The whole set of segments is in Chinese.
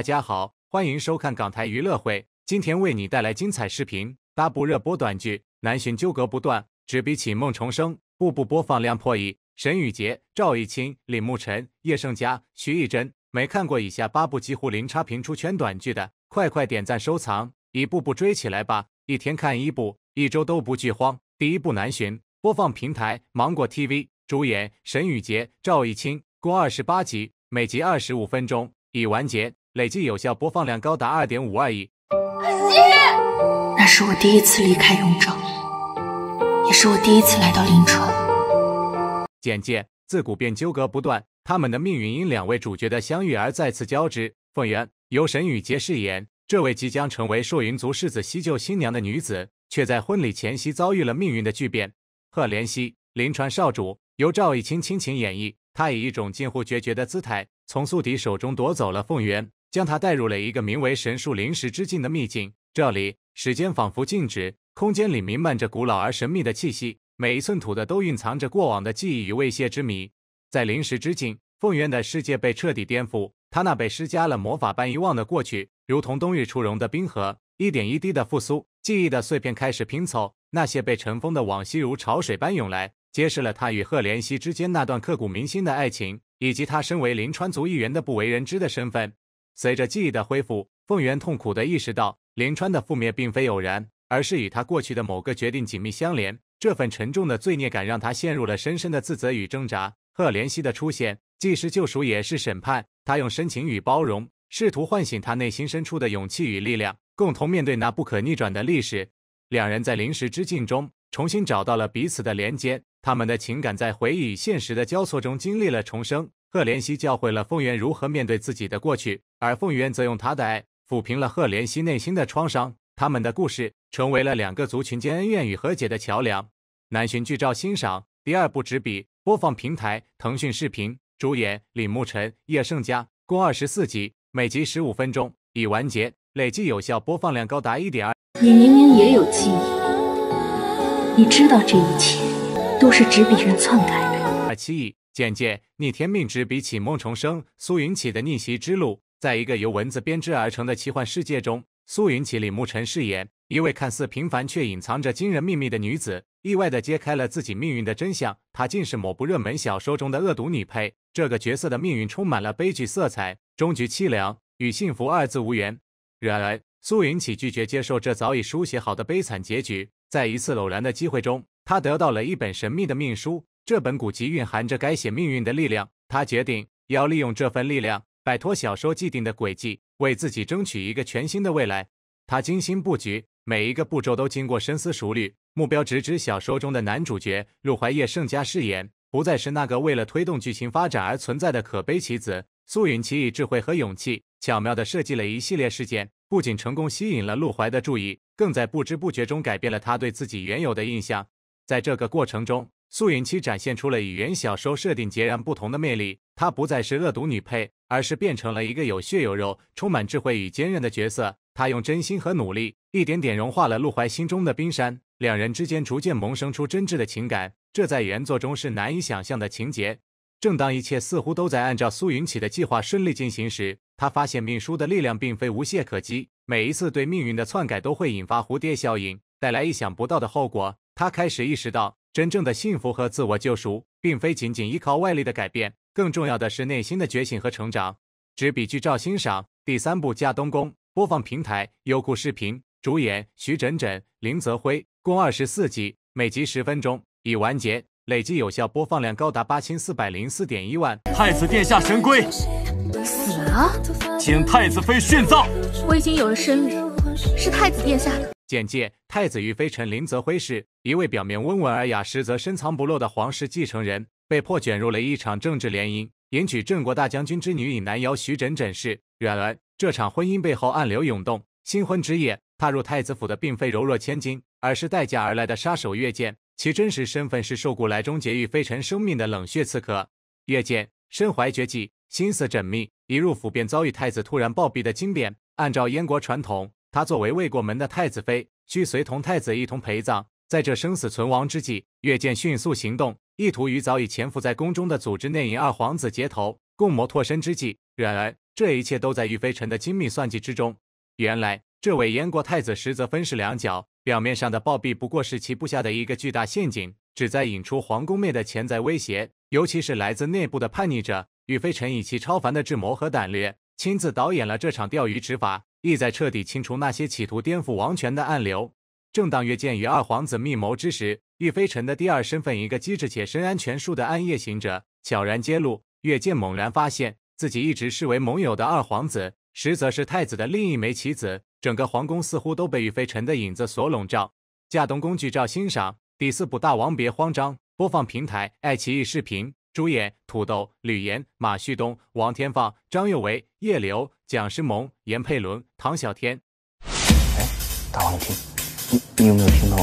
大家好，欢迎收看港台娱乐会。今天为你带来精彩视频，八部热播短剧，难寻纠葛不断，直逼《起梦重生》，步步播放量破亿。沈雨洁、赵艺清、李慕辰、叶盛佳、徐艺珍，没看过以下八部几乎零差评出圈短剧的，快快点赞收藏，一步步追起来吧，一天看一部，一周都不剧荒。第一部《南巡》，播放平台芒果 TV，主演沈雨洁、赵艺清，共二十八集，每集二十五分钟，已完结。累计有效播放量高达二点五二亿。阿西，那是我第一次离开永州，也是我第一次来到临川。简介：自古便纠葛不断，他们的命运因两位主角的相遇而再次交织。凤元由沈雨洁饰演，这位即将成为朔云族世子西救新娘的女子，却在婚礼前夕遭遇了命运的巨变。贺怜惜，临川少主，由赵以清倾情演绎。他以一种近乎决绝的姿态，从宿敌手中夺走了凤元。将他带入了一个名为“神树灵石之境”的秘境，这里时间仿佛静止，空间里弥漫着古老而神秘的气息，每一寸土的都蕴藏着过往的记忆与未解之谜。在灵石之境，凤源的世界被彻底颠覆，他那被施加了魔法般遗忘的过去，如同冬日初融的冰河，一点一滴的复苏，记忆的碎片开始拼凑，那些被尘封的往昔如潮水般涌来，揭示了他与贺连熙之间那段刻骨铭心的爱情，以及他身为灵川族一员的不为人知的身份。随着记忆的恢复，凤源痛苦地意识到，林川的覆灭并非偶然，而是与他过去的某个决定紧密相连。这份沉重的罪孽感让他陷入了深深的自责与挣扎。贺怜熙的出现既是救赎也是审判，他用深情与包容，试图唤醒他内心深处的勇气与力量，共同面对那不可逆转的历史。两人在临时之境中重新找到了彼此的连接，他们的情感在回忆与现实的交错中经历了重生。贺连熙教会了凤源如何面对自己的过去，而凤源则用他的爱抚平了贺连熙内心的创伤。他们的故事成为了两个族群间恩怨与和解的桥梁。南浔剧照欣赏，第二部《执笔》，播放平台：腾讯视频。主演：李慕辰、叶盛佳，共二十四集，每集十五分钟，已完结，累计有效播放量高达一点二。你明明也有记忆，你知道这一切都是执笔人篡改的。二七亿。简介：逆天命之比起梦重生。苏云起的逆袭之路，在一个由文字编织而成的奇幻世界中，苏云起（李慕宸饰演）一位看似平凡却隐藏着惊人秘密的女子，意外的揭开了自己命运的真相。她竟是某部热门小说中的恶毒女配，这个角色的命运充满了悲剧色彩，终局凄凉，与幸福二字无缘。然而，苏云起拒绝接受这早已书写好的悲惨结局，在一次偶然的机会中，她得到了一本神秘的命书。这本古籍蕴含着改写命运的力量，他决定要利用这份力量，摆脱小说既定的轨迹，为自己争取一个全新的未来。他精心布局，每一个步骤都经过深思熟虑，目标直指小说中的男主角陆怀业。盛家饰演不再是那个为了推动剧情发展而存在的可悲棋子。苏允奇以智慧和勇气，巧妙地设计了一系列事件，不仅成功吸引了陆怀的注意，更在不知不觉中改变了他对自己原有的印象。在这个过程中，苏云起展现出了与原小说设定截然不同的魅力，她不再是恶毒女配，而是变成了一个有血有肉、充满智慧与坚韧的角色。她用真心和努力，一点点融化了陆怀心中的冰山，两人之间逐渐萌生出真挚的情感。这在原作中是难以想象的情节。正当一切似乎都在按照苏云起的计划顺利进行时，他发现命书的力量并非无懈可击。每一次对命运的篡改都会引发蝴蝶效应，带来意想不到的后果。他开始意识到。真正的幸福和自我救赎，并非仅仅依靠外力的改变，更重要的是内心的觉醒和成长。执笔剧照欣赏第三部《家东宫》，播放平台优酷视频，主演徐枕枕、林泽辉，共二十四集，每集十分钟，已完结，累计有效播放量高达八千四百零四点一万。太子殿下神龟死了，请太子妃殉葬。我已经有了身孕，是太子殿下的。简介：太子御飞臣林泽辉是一位表面温文尔雅，实则深藏不露的皇室继承人，被迫卷入了一场政治联姻，迎娶郑国大将军之女尹南瑶徐整诊氏。然而，这场婚姻背后暗流涌动。新婚之夜，踏入太子府的并非柔弱千金，而是代嫁而来的杀手月见。其真实身份是受雇来终结于飞臣生命的冷血刺客。月见身怀绝技，心思缜密，一入府便遭遇太子突然暴毙的惊变。按照燕国传统。他作为未过门的太子妃，需随同太子一同陪葬。在这生死存亡之际，岳见迅速行动，意图与早已潜伏在宫中的组织内应二皇子接头，共谋脱身之计。然而，这一切都在玉飞尘的精密算计之中。原来，这位燕国太子实则分饰两角，表面上的暴毙不过是其布下的一个巨大陷阱，旨在引出皇宫内的潜在威胁，尤其是来自内部的叛逆者。玉飞尘以其超凡的智谋和胆略，亲自导演了这场钓鱼执法。意在彻底清除那些企图颠覆王权的暗流。正当岳见与二皇子密谋之时，玉飞尘的第二身份——一个机智且深谙权术的暗夜行者，悄然揭露。越见猛然发现自己一直视为盟友的二皇子，实则是太子的另一枚棋子。整个皇宫似乎都被玉飞尘的影子所笼罩。架东宫剧照欣赏，第四部《大王别慌张》播放平台：爱奇艺视频。主演：土豆、吕岩、马旭东、王天放、张佑为、叶刘、蒋诗萌、严佩伦、唐小天。大王，你你有没有听到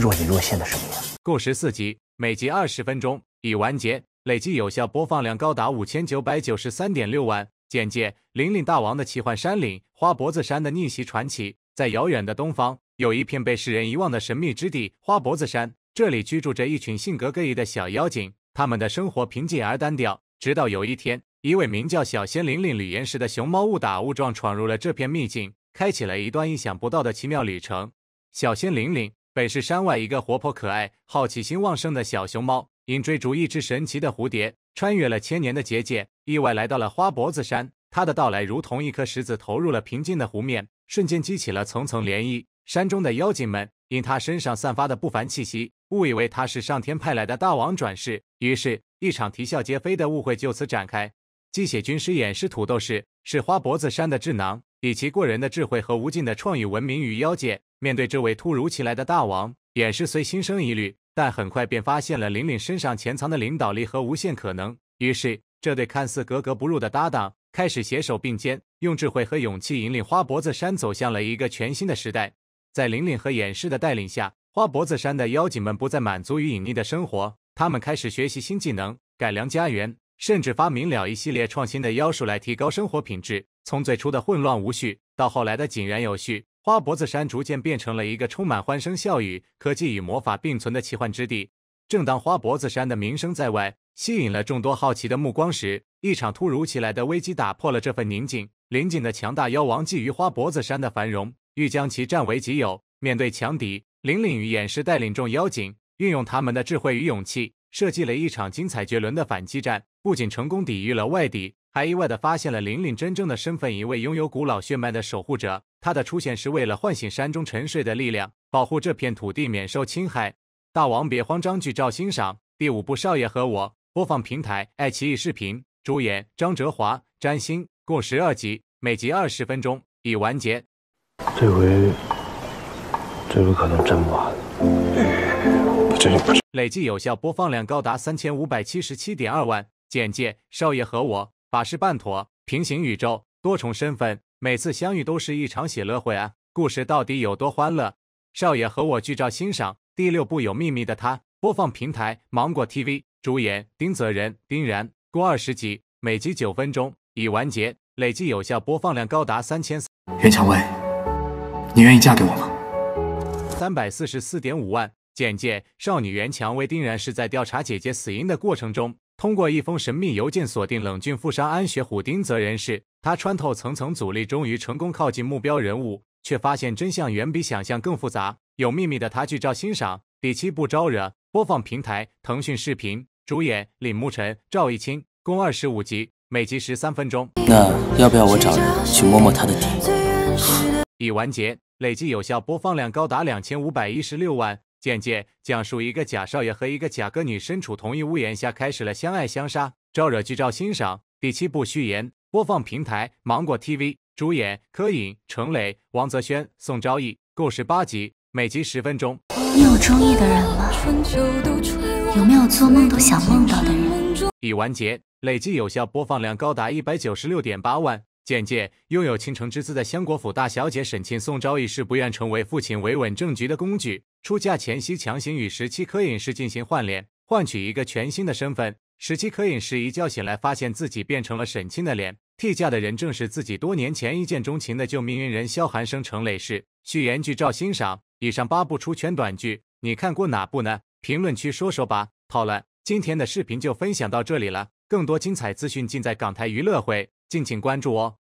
若隐若现的声音？共十四集，每集二十分钟，已完结，累计有效播放量高达五千九百九十三点六万。简介：玲玲大王的奇幻山岭，花脖子山的逆袭传奇。在遥远的东方，有一片被世人遗忘的神秘之地——花脖子山，这里居住着一群性格各异的小妖精。他们的生活平静而单调，直到有一天，一位名叫小仙灵灵吕岩石的熊猫误打误撞闯入了这片秘境，开启了一段意想不到的奇妙旅程。小仙灵灵本是山外一个活泼可爱、好奇心旺盛的小熊猫，因追逐一只神奇的蝴蝶，穿越了千年的结界，意外来到了花脖子山。它的到来如同一颗石子投入了平静的湖面，瞬间激起了层层涟漪。山中的妖精们因它身上散发的不凡气息。误以为他是上天派来的大王转世，于是，一场啼笑皆非的误会就此展开。鸡血军师演示土豆氏，是花脖子山的智囊，以其过人的智慧和无尽的创意闻名于妖界。面对这位突如其来的大王，演示虽心生疑虑，但很快便发现了玲玲身上潜藏的领导力和无限可能。于是，这对看似格格不入的搭档开始携手并肩，用智慧和勇气引领花脖子山走向了一个全新的时代。在玲玲和演示的带领下。花脖子山的妖精们不再满足于隐匿的生活，他们开始学习新技能，改良家园，甚至发明了一系列创新的妖术来提高生活品质。从最初的混乱无序到后来的井然有序，花脖子山逐渐变成了一个充满欢声笑语、科技与魔法并存的奇幻之地。正当花脖子山的名声在外，吸引了众多好奇的目光时，一场突如其来的危机打破了这份宁静。邻近的强大妖王觊觎花脖子山的繁荣，欲将其占为己有。面对强敌，玲玲与偃师带领众妖精，运用他们的智慧与勇气，设计了一场精彩绝伦的反击战。不仅成功抵御了外敌，还意外地发现了玲玲真正的身份——一位拥有古老血脉的守护者。他的出现是为了唤醒山中沉睡的力量，保护这片土地免受侵害。大王别慌，张剧照欣赏第五部《少爷和我》播放平台：爱奇艺视频，主演：张哲华、詹星，共十二集，每集二十分钟，已完结。这回。这个可能真完了。这就不。累计有效播放量高达三千五百七十七点二万。简介：少爷和我把事办妥。平行宇宙，多重身份，每次相遇都是一场喜乐会啊！故事到底有多欢乐？少爷和我剧照欣赏。第六部有秘密的他，播放平台芒果 TV，主演丁泽仁、丁然。共二十集，每集九分钟，已完结。累计有效播放量高达三千。袁蔷薇，你愿意嫁给我吗？三百四十四点五万。简介：少女袁蔷薇丁然是在调查姐姐死因的过程中，通过一封神秘邮件锁定冷峻富商安学虎丁泽人士。他穿透层层阻力，终于成功靠近目标人物，却发现真相远比想象更复杂。有秘密的他剧照欣赏，第七部招惹。播放平台：腾讯视频。主演：李牧辰、赵艺清。共二十五集，每集十三分钟。那要不要我找人去摸摸他的底？已完结，累计有效播放量高达两千五百一十六万。简介：讲述一个假少爷和一个假歌女身处同一屋檐下，开始了相爱相杀，招惹剧照欣赏。第七部序言，播放平台芒果 TV，主演柯颖、程磊、王泽轩、宋昭义。故事八集，每集十分钟。你有中意的人吗？有没有做梦都想梦到的人？已完结，累计有效播放量高达一百九十六点八万。简介：拥有倾城之姿的相国府大小姐沈清，宋昭一是不愿成为父亲维稳政局的工具，出嫁前夕强行与十七颗隐士进行换脸，换取一个全新的身份。十七颗隐士一觉醒来，发现自己变成了沈清的脸。替嫁的人正是自己多年前一见钟情的救命恩人萧寒生。程磊氏。续言剧照欣赏。以上八部出圈短剧，你看过哪部呢？评论区说说吧。好了。今天的视频就分享到这里了，更多精彩资讯尽在港台娱乐会，敬请关注哦。